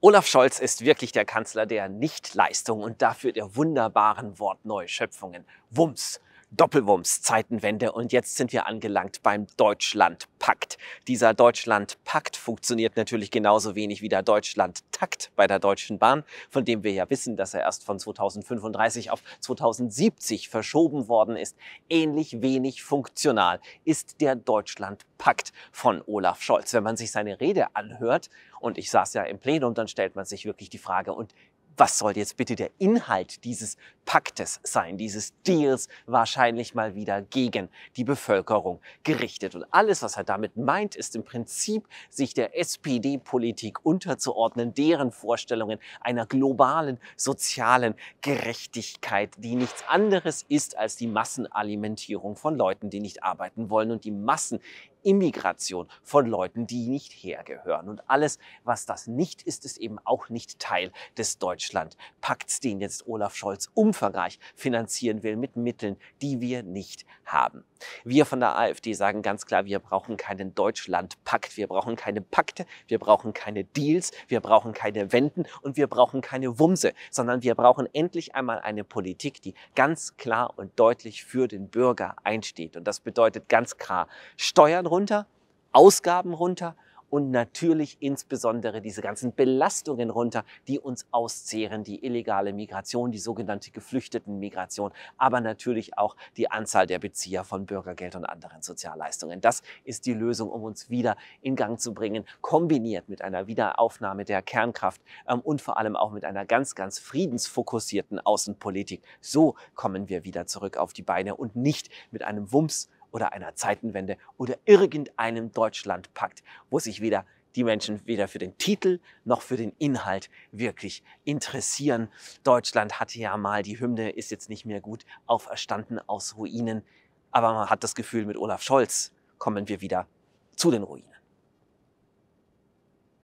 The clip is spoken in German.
Olaf Scholz ist wirklich der Kanzler der Nichtleistung und dafür der wunderbaren Wortneuschöpfungen. Wumms. Doppelwumms, Zeitenwende und jetzt sind wir angelangt beim Deutschlandpakt. Dieser Deutschlandpakt funktioniert natürlich genauso wenig wie der Deutschlandtakt bei der Deutschen Bahn, von dem wir ja wissen, dass er erst von 2035 auf 2070 verschoben worden ist. Ähnlich wenig funktional ist der Deutschlandpakt von Olaf Scholz. Wenn man sich seine Rede anhört, und ich saß ja im Plenum, dann stellt man sich wirklich die Frage, und was soll jetzt bitte der Inhalt dieses Paktes sein, dieses Deals wahrscheinlich mal wieder gegen die Bevölkerung gerichtet. Und alles, was er damit meint, ist im Prinzip, sich der SPD-Politik unterzuordnen, deren Vorstellungen einer globalen sozialen Gerechtigkeit, die nichts anderes ist als die Massenalimentierung von Leuten, die nicht arbeiten wollen und die Massen Immigration von Leuten, die nicht hergehören. Und alles, was das nicht ist, ist eben auch nicht Teil des Deutschlandpakts, den jetzt Olaf Scholz umfasst Kämpferreich finanzieren will mit Mitteln, die wir nicht haben. Wir von der AfD sagen ganz klar, wir brauchen keinen Deutschlandpakt, wir brauchen keine Pakte, wir brauchen keine Deals, wir brauchen keine Wenden und wir brauchen keine Wumse, sondern wir brauchen endlich einmal eine Politik, die ganz klar und deutlich für den Bürger einsteht. Und das bedeutet ganz klar Steuern runter, Ausgaben runter, und natürlich insbesondere diese ganzen Belastungen runter, die uns auszehren, die illegale Migration, die sogenannte Geflüchtetenmigration, aber natürlich auch die Anzahl der Bezieher von Bürgergeld und anderen Sozialleistungen. Das ist die Lösung, um uns wieder in Gang zu bringen, kombiniert mit einer Wiederaufnahme der Kernkraft ähm, und vor allem auch mit einer ganz, ganz friedensfokussierten Außenpolitik. So kommen wir wieder zurück auf die Beine und nicht mit einem Wumms oder einer Zeitenwende oder irgendeinem Deutschlandpakt, wo sich weder die Menschen weder für den Titel noch für den Inhalt wirklich interessieren. Deutschland hatte ja mal die Hymne, ist jetzt nicht mehr gut, auferstanden aus Ruinen. Aber man hat das Gefühl, mit Olaf Scholz kommen wir wieder zu den Ruinen.